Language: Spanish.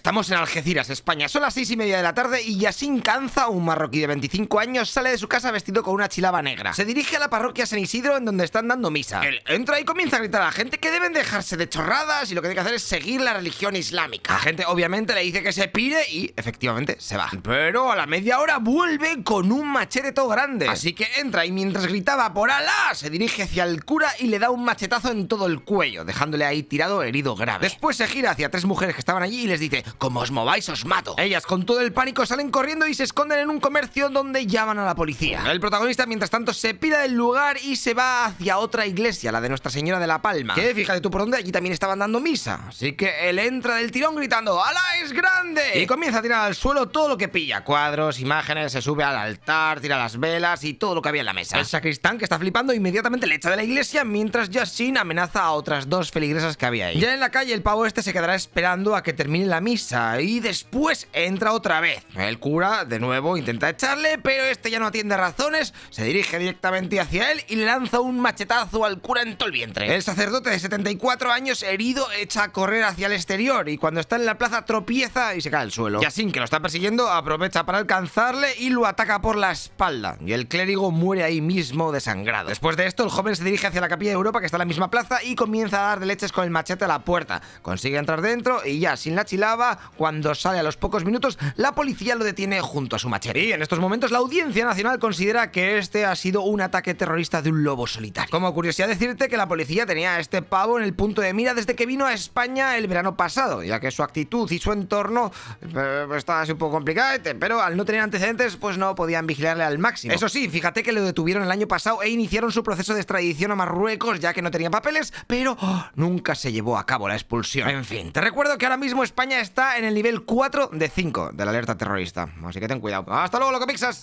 Estamos en Algeciras, España. Son las seis y media de la tarde y sin Canza, un marroquí de 25 años, sale de su casa vestido con una chilaba negra. Se dirige a la parroquia San Isidro en donde están dando misa. Él entra y comienza a gritar a la gente que deben dejarse de chorradas y lo que tiene que hacer es seguir la religión islámica. La gente obviamente le dice que se pire y efectivamente se va. Pero a la media hora vuelve con un machete todo grande. Así que entra y mientras gritaba por Alá, se dirige hacia el cura y le da un machetazo en todo el cuello, dejándole ahí tirado herido grave. Después se gira hacia tres mujeres que estaban allí y les dice como os mováis, os mato. Ellas, con todo el pánico, salen corriendo y se esconden en un comercio donde llaman a la policía. El protagonista, mientras tanto, se pida del lugar y se va hacia otra iglesia, la de Nuestra Señora de la Palma. Que fíjate tú por dónde, allí también estaban dando misa. Así que él entra del tirón gritando: ¡Ala es grande! Y comienza a tirar al suelo todo lo que pilla: cuadros, imágenes, se sube al altar, tira las velas y todo lo que había en la mesa. El sacristán, que está flipando, inmediatamente le echa de la iglesia mientras Yasin amenaza a otras dos feligresas que había ahí. Ya en la calle, el pavo este se quedará esperando a que termine la misa y después entra otra vez. El cura de nuevo intenta echarle, pero este ya no atiende razones, se dirige directamente hacia él y le lanza un machetazo al cura en todo el vientre. El sacerdote de 74 años herido echa a correr hacia el exterior y cuando está en la plaza tropieza y se cae al suelo. Yasin, que lo está persiguiendo, aprovecha para alcanzarle y lo ataca por la espalda y el clérigo muere ahí mismo desangrado. Después de esto, el joven se dirige hacia la capilla de Europa que está en la misma plaza y comienza a dar de leches con el machete a la puerta. Consigue entrar dentro y ya sin la chilaba cuando sale a los pocos minutos, la policía lo detiene junto a su machete. Y en estos momentos la Audiencia Nacional considera que este ha sido un ataque terrorista de un lobo solitario. Como curiosidad decirte que la policía tenía a este pavo en el punto de mira desde que vino a España el verano pasado, ya que su actitud y su entorno eh, estaba así un poco complicado pero al no tener antecedentes pues no podían vigilarle al máximo. Eso sí, fíjate que lo detuvieron el año pasado e iniciaron su proceso de extradición a Marruecos ya que no tenía papeles, pero oh, nunca se llevó a cabo la expulsión. En fin, te recuerdo que ahora mismo España está en el nivel 4 de 5 de la alerta terrorista. Así que ten cuidado. ¡Hasta luego, loco pixas!